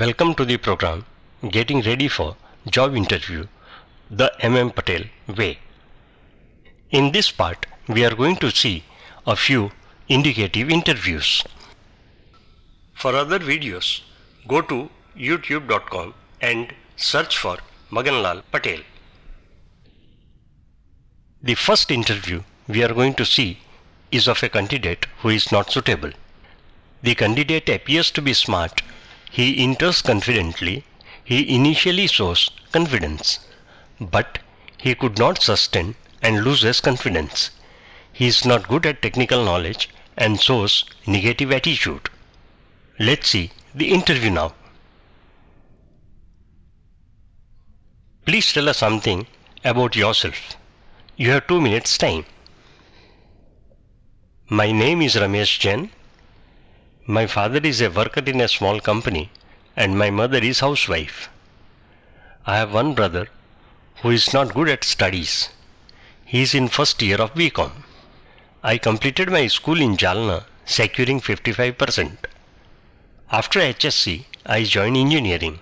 Welcome to the program Getting Ready for Job Interview The MM Patel Way. In this part, we are going to see a few indicative interviews. For other videos, go to youtube.com and search for Maganlal Patel. The first interview we are going to see is of a candidate who is not suitable. The candidate appears to be smart he enters confidently. He initially shows confidence, but he could not sustain and loses confidence. He is not good at technical knowledge and shows negative attitude. Let's see the interview now. Please tell us something about yourself. You have two minutes time. My name is Ramesh Jain. My father is a worker in a small company and my mother is housewife. I have one brother who is not good at studies. He is in first year of BCom. I completed my school in Jalna, securing 55%. After HSC, I joined engineering.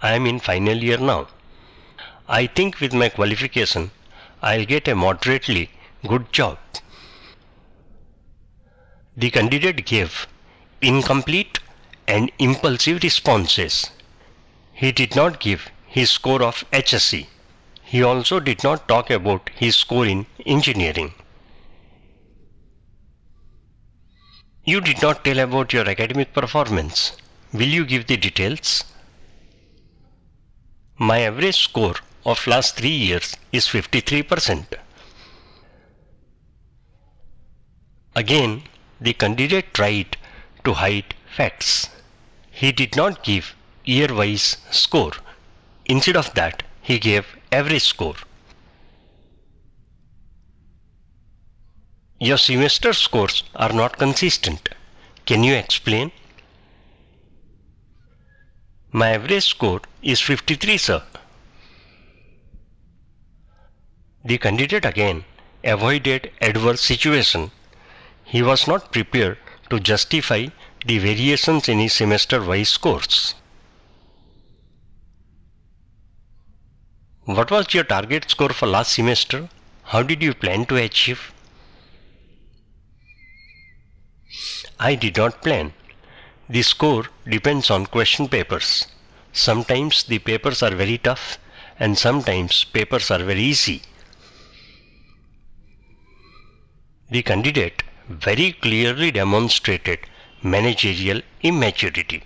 I am in final year now. I think with my qualification, I'll get a moderately good job. The candidate gave incomplete and impulsive responses. He did not give his score of HSC. He also did not talk about his score in engineering. You did not tell about your academic performance. Will you give the details? My average score of last 3 years is 53%. Again, the candidate tried to hide facts. He did not give year-wise score. Instead of that, he gave average score. Your semester scores are not consistent. Can you explain? My average score is 53, sir. The candidate again avoided adverse situation he was not prepared to justify the variations in his semester-wise scores. What was your target score for last semester? How did you plan to achieve? I did not plan. The score depends on question papers. Sometimes the papers are very tough and sometimes papers are very easy. The candidate very clearly demonstrated managerial immaturity.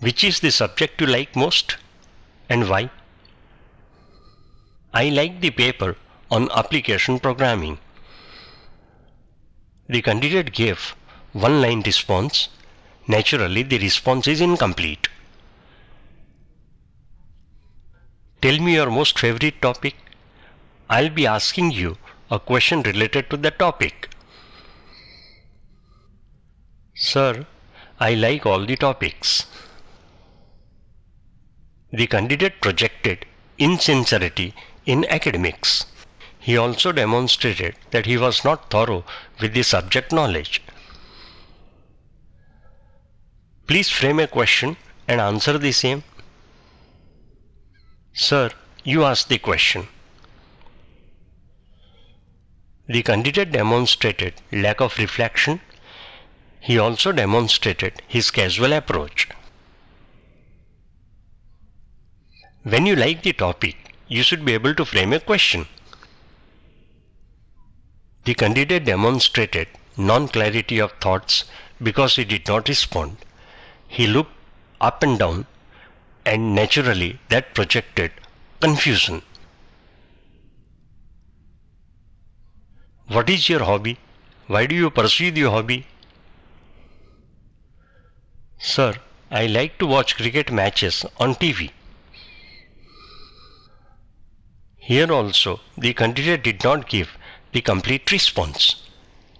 Which is the subject you like most and why? I like the paper on application programming. The candidate gave one line response. Naturally, the response is incomplete. Tell me your most favorite topic. I'll be asking you a question related to the topic. Sir, I like all the topics. The candidate projected insincerity in academics. He also demonstrated that he was not thorough with the subject knowledge. Please frame a question and answer the same. Sir, you ask the question. The candidate demonstrated lack of reflection. He also demonstrated his casual approach. When you like the topic, you should be able to frame a question. The candidate demonstrated non-clarity of thoughts because he did not respond. He looked up and down and naturally that projected confusion. What is your hobby? Why do you pursue your hobby? Sir, I like to watch cricket matches on TV. Here also, the candidate did not give the complete response.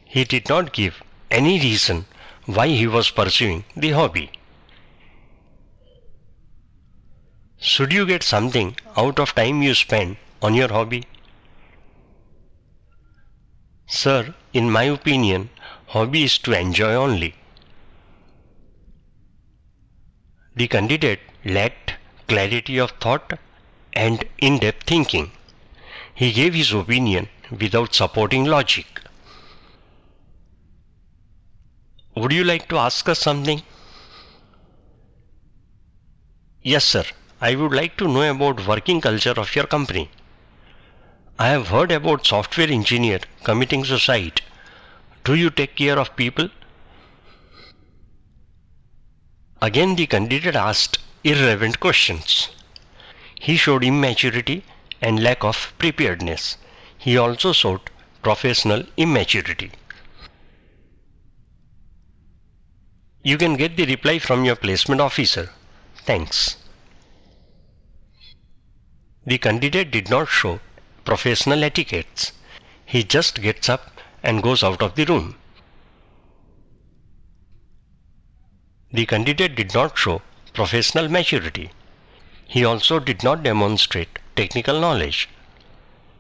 He did not give any reason why he was pursuing the hobby. Should you get something out of time you spend on your hobby? Sir, in my opinion, hobby is to enjoy only. The candidate lacked clarity of thought and in-depth thinking. He gave his opinion without supporting logic. Would you like to ask us something? Yes, sir. I would like to know about working culture of your company. I have heard about software engineer committing suicide. Do you take care of people? Again the candidate asked irrelevant questions. He showed immaturity and lack of preparedness. He also showed professional immaturity. You can get the reply from your placement officer. Thanks. The candidate did not show professional etiquettes. He just gets up and goes out of the room. The candidate did not show professional maturity. He also did not demonstrate technical knowledge.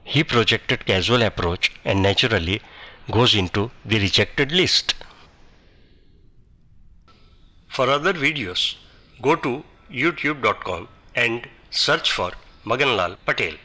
He projected casual approach and naturally goes into the rejected list. For other videos, go to youtube.com and search for Maganlal Patel.